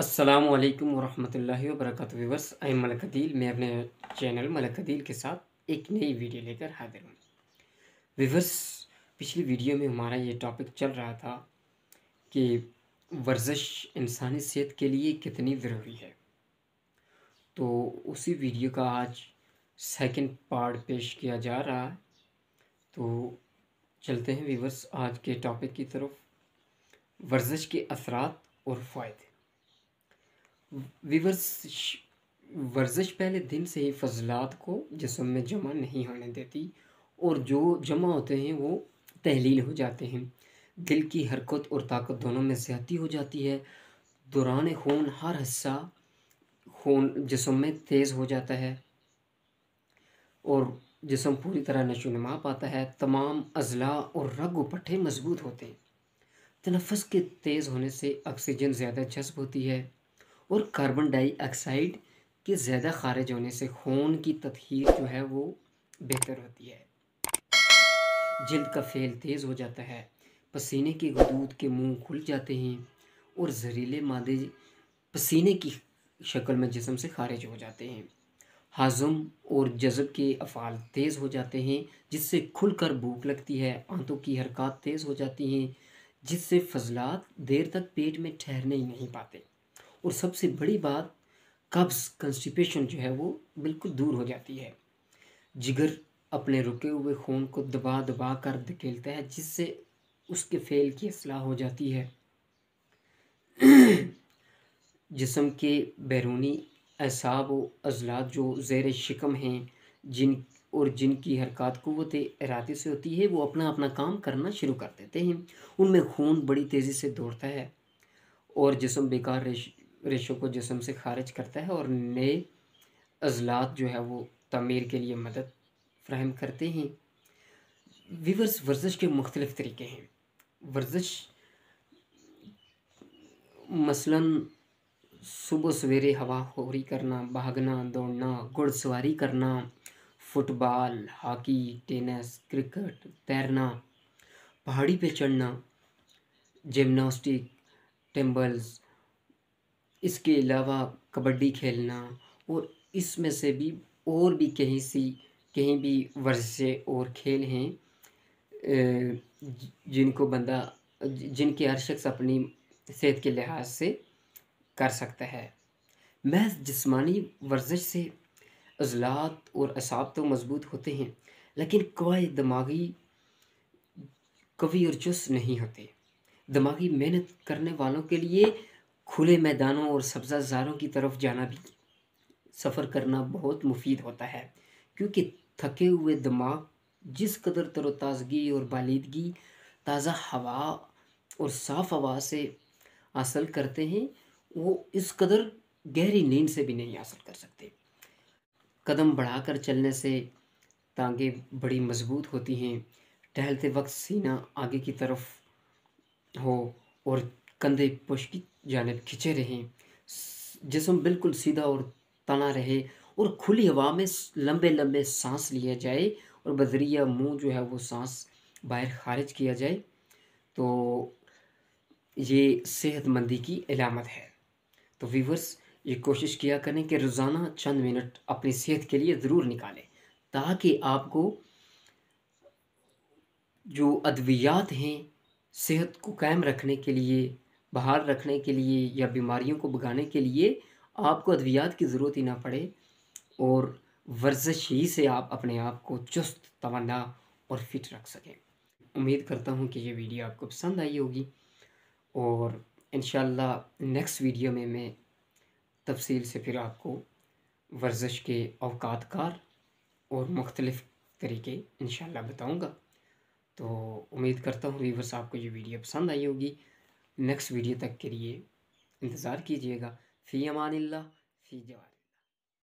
अस्सलाम वालेकुम वरहमतुल्लाहि वबरकत आई मलकदील मैं अपने चैनल मलकदील के साथ एक नई वीडियो लेकर हाजिर हूँ व्यूवर्स पिछली वीडियो में हमारा ये टॉपिक चल रहा था कि वर्जिश इंसानी सेहत के लिए कितनी ज़रूरी है तो उसी वीडियो का आज सेकंड पार्ट पेश किया जा रहा है तो चलते हैं व्यूवर्स आज के टॉपिक की तरफ वर्जिश के असरात और फ़ायदे विवर्स वर्जिश पहले दिन से ही फजलात को जिसम में जमा नहीं होने देती और जो जमा होते हैं वो तहलील हो जाते हैं दिल की हरकत और ताकत दोनों में ज्यादी हो जाती है दौरान खून हर हिस्सा खून जिसम में तेज़ हो जाता है और जिसम पूरी तरह नशोनमा पाता है तमाम अजला और रग पट्ठे मजबूत होते हैं तनफस के तेज़ होने से ऑक्सीजन ज़्यादा जज्ब होती है और कार्बन डाइऑक्साइड के ज़्यादा खारिज होने से खून की तथहीर जो है वो बेहतर होती है जल्द का फेल तेज़ हो जाता है पसीने के गदूद के मुंह खुल जाते हैं और जहरीले मादे पसीने की शक्ल में जिसम से खारिज हो जाते हैं हाजम और जज्ब के अफ़ाल तेज़ हो जाते हैं जिससे खुलकर भूख लगती है आंतों की हरकत तेज़ हो जाती हैं जिससे फजलात देर तक पेट में ठहरने ही नहीं पाते और सबसे बड़ी बात कब्ज़ कंस्टिपेशन जो है वो बिल्कुल दूर हो जाती है जिगर अपने रुके हुए खून को दबा दबा कर धकेलता है जिससे उसके फेल की असलाह हो जाती है जिसम के बैरूनी असाब व अजलात जो ज़ैर शिकम हैं जिन और जिनकी हरकत कुत इरादे से होती है वो अपना अपना काम करना शुरू कर देते हैं उनमें खून बड़ी तेज़ी से दौड़ता है और जिसम बेकार रेशों को जिसम से खारिज करता है और नए अजलात जो है वो तमीर के लिए मदद फ्राहम करते हैं वीवर्स वर्जिश के मुख्तलिफ़ तरीके हैं वर्जिश मसलन सुबह सवेरे हवा खोरी करना भागना दौड़ना घुड़सवारी करना फुटबॉल हॉकी टेनिस क्रिकेट तैरना पहाड़ी पे चढ़ना जिमनास्टिक टेम्बल्स इसके अलावा कबड्डी खेलना और इसमें से भी और भी कहीं सी कहीं भी वर्जे और खेल हैं जिनको बंदा जिनके हर शख्स अपनी सेहत के लिहाज से कर सकता है महज जिसमानी वर्जिश से अजलात और असाब तो मजबूत होते हैं लेकिन कवाए दिमागी कवि और चुस्त नहीं होते दिमागी मेहनत करने वालों के लिए खुले मैदानों और जारों की तरफ जाना भी सफ़र करना बहुत मुफीद होता है क्योंकि थके हुए दिमाग जिस कदर तरोताज़गी और बालीदगी ताज़ा हवा और साफ़ हवा से हासिल करते हैं वो इस कदर गहरी नींद से भी नहीं हासिल कर सकते कदम बढ़ाकर चलने से टांगें बड़ी मजबूत होती हैं टहलते वक्त सीना आगे की तरफ हो और कंधे पुश की जानब खिंचे रहें जिसम बिल्कुल सीधा और तना रहे और खुली हवा में लंबे लंबे सांस लिया जाए और बजरिया मुंह जो है वो सांस बाहर खारिज किया जाए तो ये सेहतमंदी की अलामत है तो वीवर्स ये कोशिश किया करें कि रोज़ाना चंद मिनट अपनी सेहत के लिए ज़रूर निकालें ताकि आपको जो अद्वियात हैं सेहत को कायम रखने के लिए बाहर रखने के लिए या बीमारियों को भगाने के लिए आपको अद्वियात की ज़रूरत ही ना पड़े और वर्जिश ही से आप अपने आप को चुस्त तवाना और फिट रख सकें उम्मीद करता हूँ कि ये वीडियो आपको पसंद आई होगी और इन नेक्स्ट वीडियो में मैं तफसील से फिर आपको वर्जिश के अवकात कार और मुख्तलिफ़ तरीके इन बताऊँगा तो उम्मीद करता हूँ वीवर्स आपको ये वीडियो पसंद आई होगी नेक्स्ट वीडियो तक के लिए इंतज़ार कीजिएगा फ़ी अमान फ़ी जवाब